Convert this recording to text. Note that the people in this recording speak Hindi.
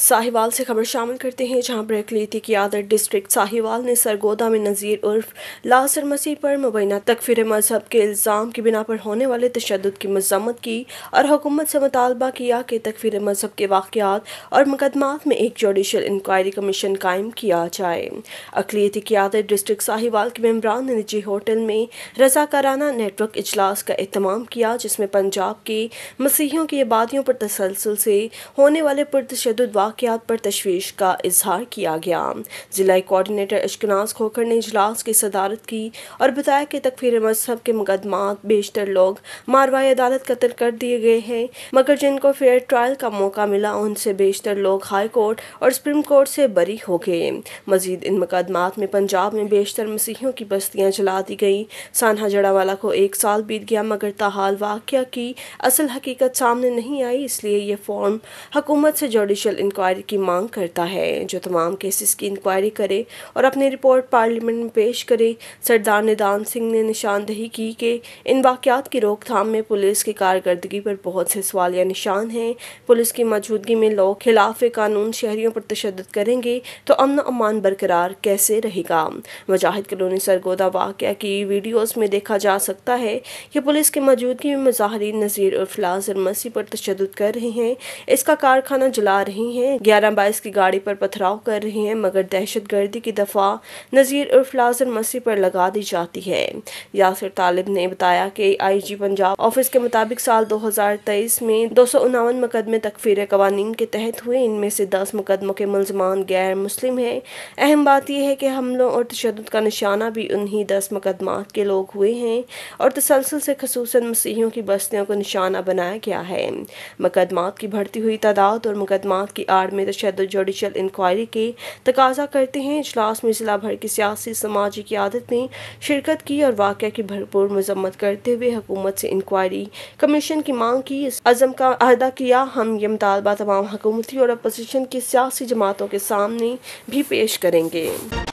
साहिवाल से खबर शामिल करते हैं जहां ब्रेक ली थी कि आदर डिस्ट्रिक्ट साहिवाल ने सरगोदा में नज़ीर उर्फ लासर मसीह पर मुबैना तकफिर मजहब के इल्ज़ाम की बिना पर होने वाले तशद की मजम्मत की और हुकूमत से मुतालबा किया कि तकफिर मजहब के वाक़ात और मुकदमात में एक जुडिशल इंक्वायरी कमीशन कायम किया जाए अकलीति क्यादत डिस्ट्रिक्ट साहिवाल के मम्बरान ने निजी होटल में रजाकाराना नेटवर्क इजलास का अहतमाम किया जिसमें पंजाब के मसीहियों की आबादियों पर तसलसल से होने वाले पुरतशद वाकत पर तशवीश का इजहार किया गया जिला कोऑर्डिनेटर अशकनाज खोखर ने इजलास की सदारत की और बताया कि तकफीर मजहब के मुकदमा बेशतर लोग मारवाई अदालत कतल कर दिए गए हैं मगर जिनको फेयर ट्रायल का मौका मिला उनसे बेशतर लोग हाई कोर्ट और सुप्रीम कोर्ट से बरी हो गए मजीद इन मुकदमा में पंजाब में बेशतर मसीहों की बस्तियाँ जला दी गई सानहा जड़ावाला को एक साल बीत गया मगर तहाल वाक्य की असल हकीकत सामने नहीं आई इसलिए यह फॉर्म हकूमत से जुडिशल इनको इंक्वायरी की मांग करता है जो तमाम केसेस की इंक्वायरी करे और अपनी रिपोर्ट पार्लियामेंट में पेश करे सरदार निदान सिंह ने निशानदही की कि इन वाक़ात की रोकथाम में पुलिस की कारकर्दगी पर बहुत से सवाल या निशान हैं पुलिस की मौजूदगी में लोग खिलाफ कानून शहरीों पर तशद करेंगे तो अमन अमान बरकरार कैसे रहेगा मजाहिद कलोनी सरगोदा वाक़ की वीडियोज़ में देखा जा सकता है कि पुलिस की मौजूदगी में मुजाहरीन नज़ीर और फलाजर मसी पर तशद कर रहे हैं इसका कारखाना जला रहे हैं में ग्यारह बाईस की गाड़ी पर पथराव कर रही है मगर दहशत गर्दी की दफा नज़ीर उर्फ लाजर मसीह पर लगा दी जाती है यासिर तालिब ने बताया कि आई जी पंजाब ऑफिस के मुताबिक साल दो हजार तेईस में दो सौ उनावन मुकदमे तकफीर कवानीन के तहत हुए इनमें से दस मुकदमों के मुलजमान गैर मुस्लिम है अहम बात यह है कि हमलों और तशद का निशाना भी उन्ही दस मुकदमा के लोग हुए हैं और तसलसल से खसूस मसीहियों की बस्तियों को निशाना बनाया गया है मुकदमा की बढ़ती हुई तादाद और मुकदमा की बिहार में तशद जुडिशल इंक्वायरी के तकाजा करते हैं इजलास में जिला भर की सियासी समाजी क्यादत ने शिरकत की और वाक़ की भरपूर मजम्मत करते हुए हुकूमत से इंक्वायरी कमीशन की मांग की इस अजम का अहदा किया हम ये मुतालबा तमाम हुकूमती और अपोजिशन की सियासी जमातों के सामने भी पेश करेंगे